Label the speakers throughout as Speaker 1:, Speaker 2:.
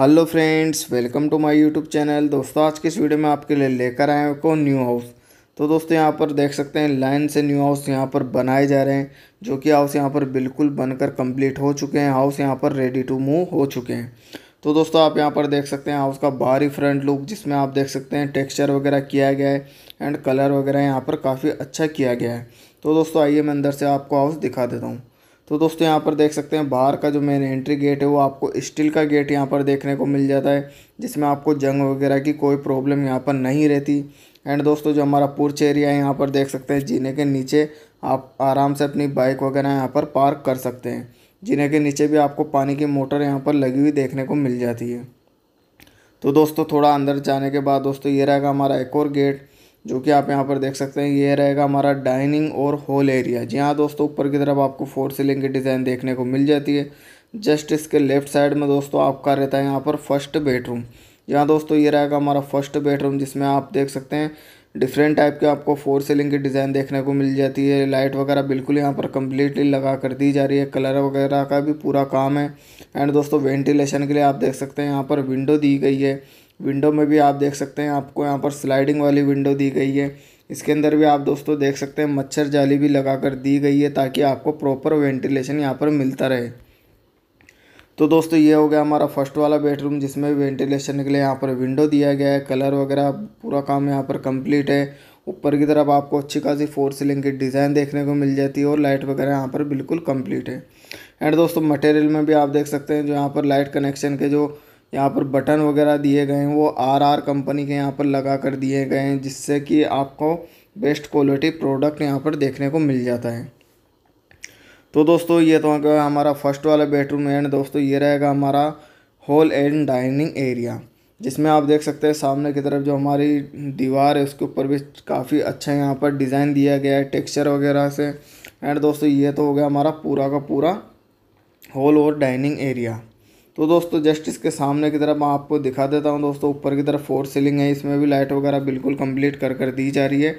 Speaker 1: hello friends welcome to my YouTube channel दोस्तों आज के इस वीडियो में आपके लिए लेकर आए हैं को न्यू हाउस तो दोस्तों यहाँ पर देख सकते हैं लाइन से न्यू हाउस यहाँ पर बनाए जा रहे हैं जो कि हाउस यहाँ पर बिल्कुल बनकर कंप्लीट हो चुके हैं हाउस यहाँ पर रेडी टू मूव हो चुके हैं तो दोस्तों आप यहाँ पर देख सकते हैं हाउस का बाहरी फ्रंट लुक जिसमें आप देख सकते हैं टेक्स्चर वगैरह किया गया है एंड कलर वगैरह यहाँ पर काफ़ी अच्छा किया गया है तो दोस्तों आइए मैं अंदर से आपको हाउस दिखा देता हूँ तो दोस्तों यहाँ पर देख सकते हैं बाहर का जो मेन एंट्री गेट है वो आपको स्टील का गेट यहाँ पर देखने को मिल जाता है जिसमें आपको जंग वगैरह की कोई प्रॉब्लम यहाँ पर नहीं रहती एंड दोस्तों जो हमारा पुर्च एरिया है यहाँ पर देख सकते हैं जीने के नीचे आप आराम से अपनी बाइक वगैरह यहाँ पर पार्क कर सकते हैं जीने के नीचे भी आपको पानी की मोटर यहाँ पर लगी हुई देखने को मिल जाती है तो दोस्तों थोड़ा अंदर जाने के बाद दोस्तों ये रहेगा हमारा एक और गेट जो कि आप यहाँ पर देख सकते हैं ये रहेगा हमारा डाइनिंग और हॉल एरिया जी हाँ दोस्तों ऊपर की तरफ आपको फोर सीलिंग की डिज़ाइन देखने को मिल जाती है जस्ट इसके लेफ्ट साइड में दोस्तों आपका रहता है यहाँ पर फर्स्ट बेडरूम यहाँ दोस्तों ये रहेगा हमारा फर्स्ट बेडरूम जिसमें आप देख सकते हैं डिफरेंट टाइप के आपको फोर सीलिंग की डिज़ाइन देखने को मिल जाती है लाइट वगैरह बिल्कुल यहाँ पर कम्प्लीटली लगा कर दी जा रही है कलर वगैरह का भी पूरा काम है एंड दोस्तों वेंटिलेशन के लिए आप देख सकते हैं यहाँ पर विंडो दी गई है विंडो में भी आप देख सकते हैं आपको यहाँ पर स्लाइडिंग वाली विंडो दी गई है इसके अंदर भी आप दोस्तों देख सकते हैं मच्छर जाली भी लगा कर दी गई है ताकि आपको प्रॉपर वेंटिलेशन यहाँ पर मिलता रहे तो दोस्तों ये हो गया हमारा फर्स्ट वाला बेडरूम जिसमें वेंटिलेशन के लिए यहाँ पर विंडो दिया गया है कलर वगैरह पूरा काम यहाँ पर कंप्लीट है ऊपर की तरफ आपको अच्छी खासी फोर सीलिंग की डिज़ाइन देखने को मिल जाती है और लाइट वगैरह यहाँ पर बिल्कुल कम्प्लीट है एंड दोस्तों मटेरियल में भी आप देख सकते हैं जो यहाँ पर लाइट कनेक्शन के जो यहाँ पर बटन वगैरह दिए गए हैं वो आर आर कंपनी के यहाँ पर लगा कर दिए गए हैं जिससे कि आपको बेस्ट क्वालिटी प्रोडक्ट यहाँ पर देखने को मिल जाता है तो दोस्तों ये तो हमारा फर्स्ट वाला बेडरूम एंड दोस्तों ये रहेगा हमारा हॉल एंड डाइनिंग एरिया जिसमें आप देख सकते हैं सामने की तरफ जो हमारी दीवार है उसके ऊपर भी काफ़ी अच्छा यहाँ पर डिज़ाइन दिया गया है टेक्सचर वगैरह से एंड दोस्तों ये तो हो गया हमारा पूरा का पूरा हॉल और डाइनिंग एरिया तो दोस्तों जस्ट इसके सामने की तरफ मैं आपको दिखा देता हूँ दोस्तों ऊपर की तरफ फोर सीलिंग है इसमें भी लाइट वगैरह बिल्कुल कम्प्लीट कर कर दी जा रही है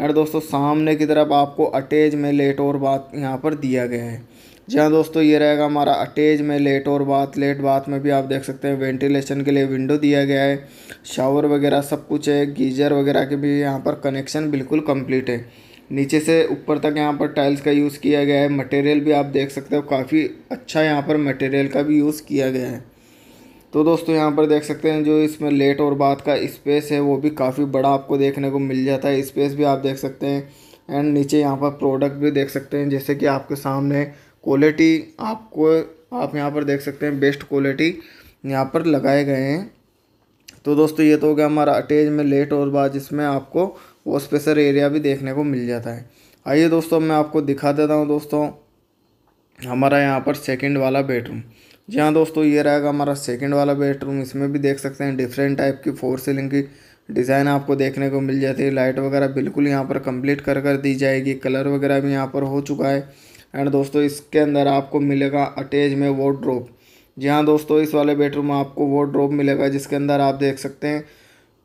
Speaker 1: और दोस्तों सामने की तरफ आपको अटैच में लेट और बात यहाँ पर दिया गया है जी हाँ दोस्तों ये रहेगा हमारा अटैच में लेट और बात लेट बात में भी आप देख सकते हैं वेंटिलेशन के लिए विंडो दिया गया है शावर वगैरह सब कुछ है गीजर वगैरह के भी यहाँ पर कनेक्शन बिल्कुल कंप्लीट है नीचे से ऊपर तक यहाँ पर टाइल्स का यूज़ किया गया है मटेरियल भी आप देख सकते हो काफ़ी अच्छा यहाँ पर मटेरियल का भी यूज़ किया गया है तो दोस्तों यहाँ पर देख सकते हैं जो इसमें लेट और बात का स्पेस है वो भी काफ़ी बड़ा आपको देखने को मिल जाता है स्पेस भी आप देख सकते हैं एंड नीचे यहाँ पर प्रोडक्ट भी देख सकते हैं जैसे कि आपके सामने क्वालिटी आपको आप यहाँ पर देख सकते हैं बेस्ट क्वालिटी यहाँ पर लगाए गए हैं तो दोस्तों ये तो हो गया हमारा अटैच में लेट और बाद जिसमें आपको वो स्पेशल एरिया भी देखने को मिल जाता है आइए दोस्तों मैं आपको दिखा देता हूँ दोस्तों हमारा यहाँ पर सेकंड वाला बेडरूम जी हाँ दोस्तों ये रहेगा हमारा सेकंड वाला बेडरूम इसमें भी देख सकते हैं डिफरेंट टाइप की फोर सीलिंग की डिज़ाइन आपको देखने को मिल जाती है लाइट वगैरह बिल्कुल यहाँ पर कंप्लीट कर कर दी जाएगी कलर वगैरह भी यहाँ पर हो चुका है एंड दोस्तों इसके अंदर आपको मिलेगा अटैच में वो जी हाँ दोस्तों इस वाले बेडरूम में आपको वार्ड्रोप मिलेगा जिसके अंदर आप देख सकते हैं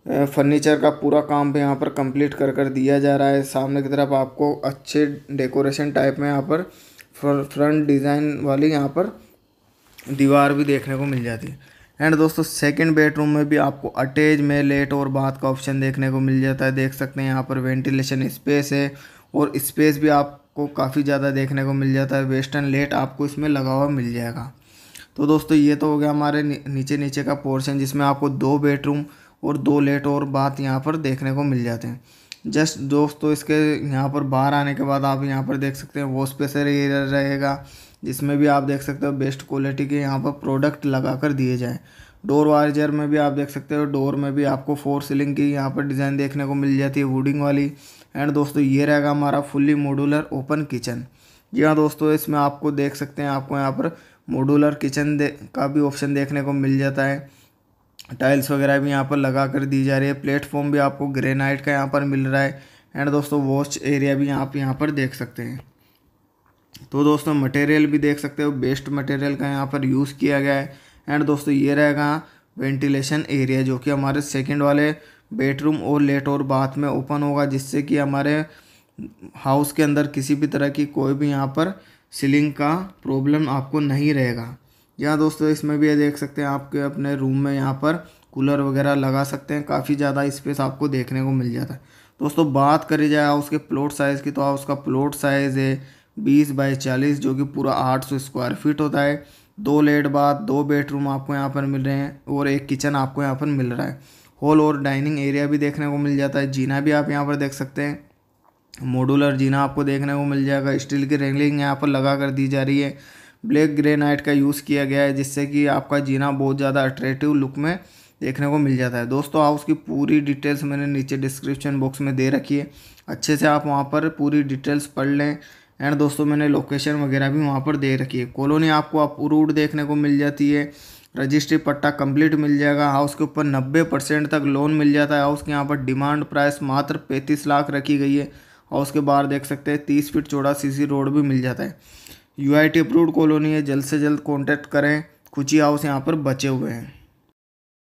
Speaker 1: फर्नीचर का पूरा काम भी यहाँ पर कंप्लीट कर कर दिया जा रहा है सामने की तरफ आपको अच्छे डेकोरेशन टाइप में यहाँ पर फ्रंट डिज़ाइन वाली यहाँ पर दीवार भी देखने को मिल जाती है एंड दोस्तों सेकंड बेडरूम में भी आपको अटैच में लेट और बाथ का ऑप्शन देखने को मिल जाता है देख सकते हैं यहाँ पर वेंटिलेशन स्पेस है और स्पेस भी आपको काफ़ी ज़्यादा देखने को मिल जाता है वेस्टर्न लेट आपको इसमें लगा हुआ मिल जाएगा तो दोस्तों ये तो हो गया हमारे नीचे नीचे का पोर्शन जिसमें आपको दो बेडरूम और दो लेट और बात यहाँ पर देखने को मिल जाते हैं जस्ट दोस्तों इसके यहाँ पर बाहर आने के बाद आप यहाँ पर देख सकते हैं वॉश पेसर एरिया रहेगा जिसमें भी आप देख सकते हो बेस्ट क्वालिटी के यहाँ पर प्रोडक्ट लगा कर दिए जाएँ डोर वार्जर में भी आप देख सकते हो डोर में भी आपको फोर सीलिंग की यहाँ पर डिज़ाइन देखने को मिल जाती है वुडिंग वाली एंड दोस्तों ये रहेगा हमारा फुल्ली मॉडुलर ओपन किचन जी हाँ दोस्तों इसमें आपको देख सकते हैं आपको यहाँ पर मॉडुलर किचन का भी ऑप्शन देखने को मिल जाता है टाइल्स वगैरह भी यहाँ पर लगा कर दी जा रही है प्लेटफॉर्म भी आपको ग्रेनाइट का यहाँ पर मिल रहा है एंड दोस्तों वॉच एरिया भी आप यहाँ पर देख सकते हैं तो दोस्तों मटेरियल भी देख सकते हो बेस्ट मटेरियल का यहाँ पर यूज़ किया गया है एंड दोस्तों ये रहेगा वेंटिलेशन एरिया जो कि हमारे सेकेंड वाले बेडरूम और लेट और बाथ में ओपन होगा जिससे कि हमारे हाउस के अंदर किसी भी तरह की कोई भी यहाँ पर सीलिंग का प्रॉब्लम आपको नहीं रहेगा यहाँ दोस्तों इसमें भी देख सकते हैं आपके अपने रूम में यहाँ पर कूलर वगैरह लगा सकते हैं काफ़ी ज़्यादा स्पेस आपको देखने को मिल जाता है दोस्तों बात करी जाए उसके प्लॉट साइज़ की तो आप उसका प्लॉट साइज़ है बीस बाई चालीस जो कि पूरा आठ सौ स्क्वायर फीट होता है दो लेट बाद दो बेडरूम आपको यहाँ पर मिल रहे हैं और एक किचन आपको यहाँ पर मिल रहा है हॉल और डाइनिंग एरिया भी देखने को मिल जाता है जीना भी आप यहाँ पर देख सकते हैं मॉडुलर जीना आपको देखने को मिल जाएगा स्टील की रेलिंग यहाँ पर लगा कर दी जा रही है ब्लैक ग्रेनाइट का यूज़ किया गया है जिससे कि आपका जीना बहुत ज़्यादा अट्रैक्टिव लुक में देखने को मिल जाता है दोस्तों आप उसकी पूरी डिटेल्स मैंने नीचे डिस्क्रिप्शन बॉक्स में दे रखी है अच्छे से आप वहाँ पर पूरी डिटेल्स पढ़ लें एंड दोस्तों मैंने लोकेशन वगैरह भी वहाँ पर दे रखी है कॉलोनी आपको अप्रूव्ड देखने को मिल जाती है रजिस्ट्री पट्टा कंप्लीट मिल जाएगा हाउस के ऊपर नब्बे परसेंट तक लोन मिल जाता है हाउस के यहाँ पर डिमांड प्राइस मात्र पैंतीस लाख रखी गई है हाउस के बाहर देख सकते हैं तीस फीट चौड़ा सीसी रोड भी मिल जाता है U I T approved colony है जल्द से जल्द कॉन्टैक्ट करें कुछ ही हाउस यहाँ पर बचे हुए हैं